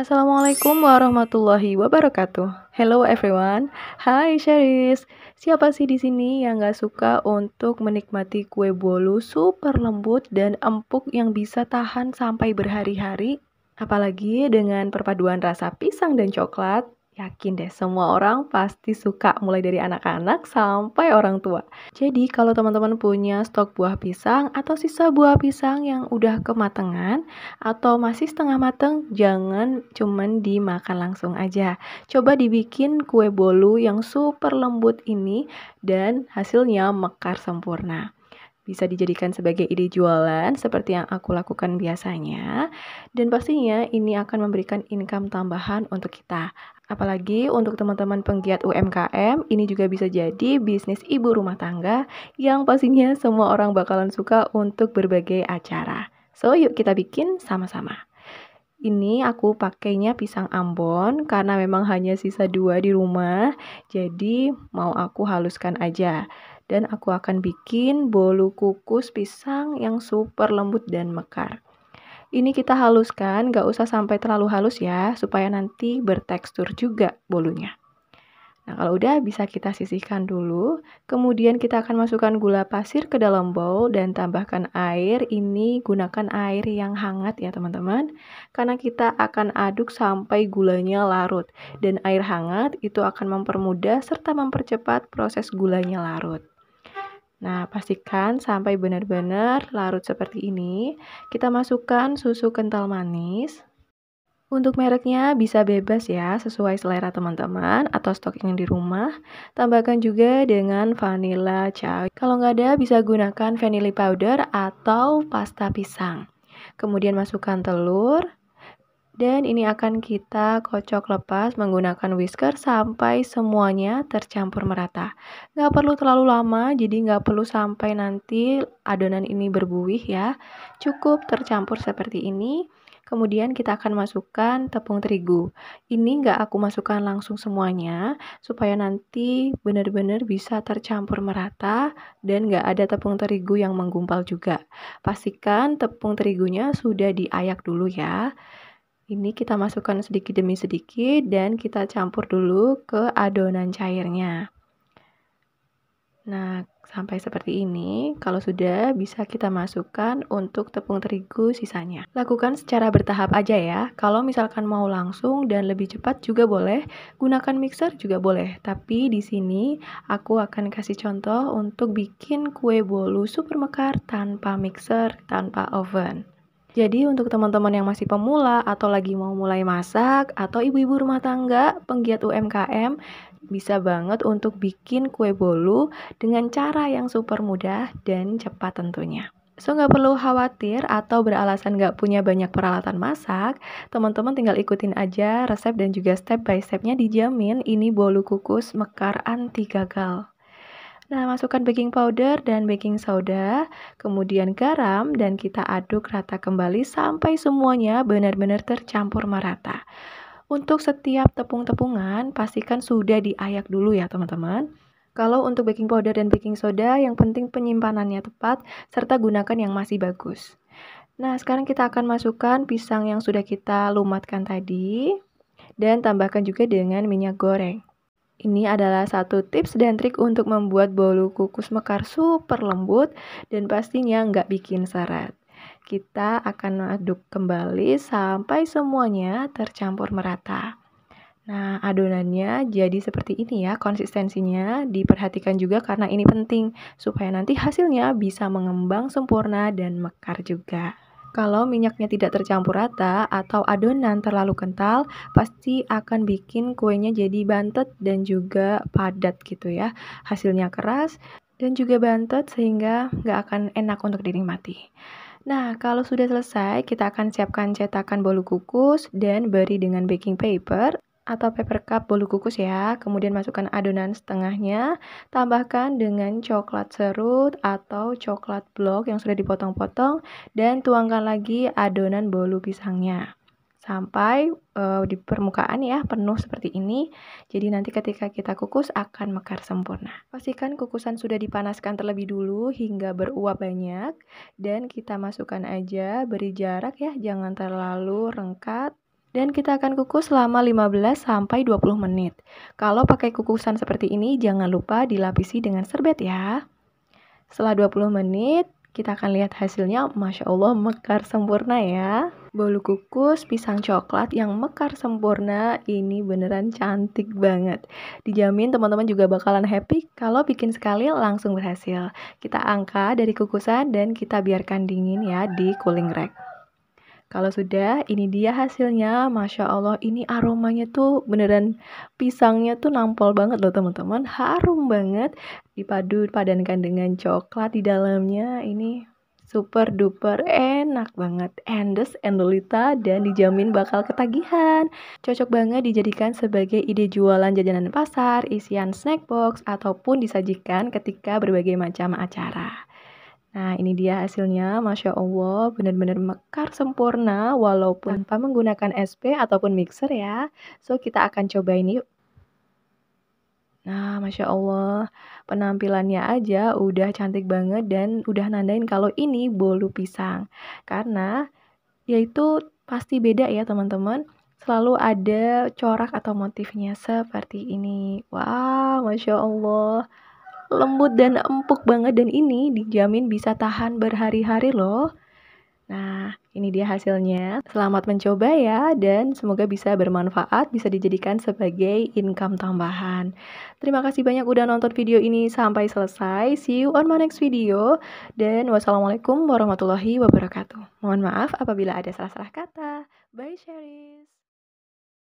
Assalamualaikum warahmatullahi wabarakatuh. Hello everyone. Hai Sheris. Siapa sih di sini yang gak suka untuk menikmati kue bolu super lembut dan empuk yang bisa tahan sampai berhari-hari? Apalagi dengan perpaduan rasa pisang dan coklat, Yakin deh, semua orang pasti suka mulai dari anak-anak sampai orang tua. Jadi kalau teman-teman punya stok buah pisang atau sisa buah pisang yang udah kematangan atau masih setengah mateng, jangan cuman dimakan langsung aja. Coba dibikin kue bolu yang super lembut ini dan hasilnya mekar sempurna bisa dijadikan sebagai ide jualan seperti yang aku lakukan biasanya dan pastinya ini akan memberikan income tambahan untuk kita. Apalagi untuk teman-teman penggiat UMKM, ini juga bisa jadi bisnis ibu rumah tangga yang pastinya semua orang bakalan suka untuk berbagai acara. So, yuk kita bikin sama-sama. Ini aku pakainya pisang Ambon karena memang hanya sisa dua di rumah, jadi mau aku haluskan aja dan aku akan bikin bolu kukus pisang yang super lembut dan mekar. Ini kita haluskan, gak usah sampai terlalu halus ya, supaya nanti bertekstur juga bolunya. Nah, kalau udah bisa kita sisihkan dulu, kemudian kita akan masukkan gula pasir ke dalam bowl dan tambahkan air. Ini gunakan air yang hangat ya teman-teman, karena kita akan aduk sampai gulanya larut. Dan air hangat itu akan mempermudah serta mempercepat proses gulanya larut. Nah, pastikan sampai benar-benar larut seperti ini. Kita masukkan susu kental manis. Untuk mereknya bisa bebas ya, sesuai selera teman-teman atau stok yang di rumah. Tambahkan juga dengan vanilla cair. Kalau nggak ada, bisa gunakan vanilla powder atau pasta pisang. Kemudian masukkan telur, dan ini akan kita kocok lepas menggunakan whisker sampai semuanya tercampur merata. Nggak perlu terlalu lama, jadi nggak perlu sampai nanti adonan ini berbuih ya. Cukup tercampur seperti ini. Kemudian kita akan masukkan tepung terigu. Ini nggak aku masukkan langsung semuanya, supaya nanti benar-benar bisa tercampur merata dan nggak ada tepung terigu yang menggumpal juga. Pastikan tepung terigunya sudah diayak dulu ya. Ini kita masukkan sedikit demi sedikit dan kita campur dulu ke adonan cairnya. Nah, sampai seperti ini, kalau sudah bisa kita masukkan untuk tepung terigu sisanya. Lakukan secara bertahap aja ya. Kalau misalkan mau langsung dan lebih cepat juga boleh, gunakan mixer juga boleh. Tapi di sini aku akan kasih contoh untuk bikin kue bolu super mekar tanpa mixer, tanpa oven. Jadi untuk teman-teman yang masih pemula atau lagi mau mulai masak atau ibu-ibu rumah tangga, penggiat UMKM, bisa banget untuk bikin kue bolu dengan cara yang super mudah dan cepat tentunya. So, nggak perlu khawatir atau beralasan nggak punya banyak peralatan masak, teman-teman tinggal ikutin aja resep dan juga step by stepnya dijamin ini bolu kukus mekar anti gagal. Nah, masukkan baking powder dan baking soda, kemudian garam, dan kita aduk rata kembali sampai semuanya benar-benar tercampur merata. Untuk setiap tepung-tepungan, pastikan sudah diayak dulu ya teman-teman. Kalau untuk baking powder dan baking soda, yang penting penyimpanannya tepat, serta gunakan yang masih bagus. Nah, sekarang kita akan masukkan pisang yang sudah kita lumatkan tadi, dan tambahkan juga dengan minyak goreng. Ini adalah satu tips dan trik untuk membuat bolu kukus mekar super lembut dan pastinya nggak bikin seret. Kita akan aduk kembali sampai semuanya tercampur merata. Nah, adonannya jadi seperti ini ya, konsistensinya diperhatikan juga karena ini penting supaya nanti hasilnya bisa mengembang sempurna dan mekar juga. Kalau minyaknya tidak tercampur rata atau adonan terlalu kental, pasti akan bikin kuenya jadi bantet dan juga padat gitu ya. Hasilnya keras dan juga bantet sehingga nggak akan enak untuk dinikmati. Nah, kalau sudah selesai, kita akan siapkan cetakan bolu kukus dan beri dengan baking paper atau paper cup bolu kukus ya. Kemudian masukkan adonan setengahnya, tambahkan dengan coklat serut atau coklat blok yang sudah dipotong-potong dan tuangkan lagi adonan bolu pisangnya sampai uh, di permukaan ya penuh seperti ini. Jadi nanti ketika kita kukus akan mekar sempurna. Pastikan kukusan sudah dipanaskan terlebih dulu hingga beruap banyak dan kita masukkan aja beri jarak ya, jangan terlalu rengkat dan kita akan kukus selama 15 sampai 20 menit. Kalau pakai kukusan seperti ini jangan lupa dilapisi dengan serbet ya. Setelah 20 menit, kita akan lihat hasilnya Masya Allah mekar sempurna ya Bolu kukus pisang coklat yang mekar sempurna ini beneran cantik banget Dijamin teman-teman juga bakalan happy kalau bikin sekali langsung berhasil Kita angkat dari kukusan dan kita biarkan dingin ya di cooling rack kalau sudah, ini dia hasilnya. Masya Allah, ini aromanya tuh beneran pisangnya tuh nampol banget loh teman-teman. Harum banget. Dipadu padankan dengan coklat di dalamnya. Ini super duper enak banget. Endes, endolita, dan dijamin bakal ketagihan. Cocok banget dijadikan sebagai ide jualan jajanan pasar, isian snack box, ataupun disajikan ketika berbagai macam acara. Nah, ini dia hasilnya. Masya Allah, benar-benar mekar sempurna walaupun tanpa menggunakan SP ataupun mixer ya. So, kita akan coba ini yuk. Nah, Masya Allah, penampilannya aja udah cantik banget dan udah nandain kalau ini bolu pisang. Karena yaitu pasti beda ya teman-teman. Selalu ada corak atau motifnya seperti ini. Wow, Masya Allah lembut dan empuk banget dan ini dijamin bisa tahan berhari-hari loh. Nah, ini dia hasilnya. Selamat mencoba ya dan semoga bisa bermanfaat, bisa dijadikan sebagai income tambahan. Terima kasih banyak udah nonton video ini sampai selesai. See you on my next video dan wassalamualaikum warahmatullahi wabarakatuh. Mohon maaf apabila ada salah-salah kata. Bye Sheris.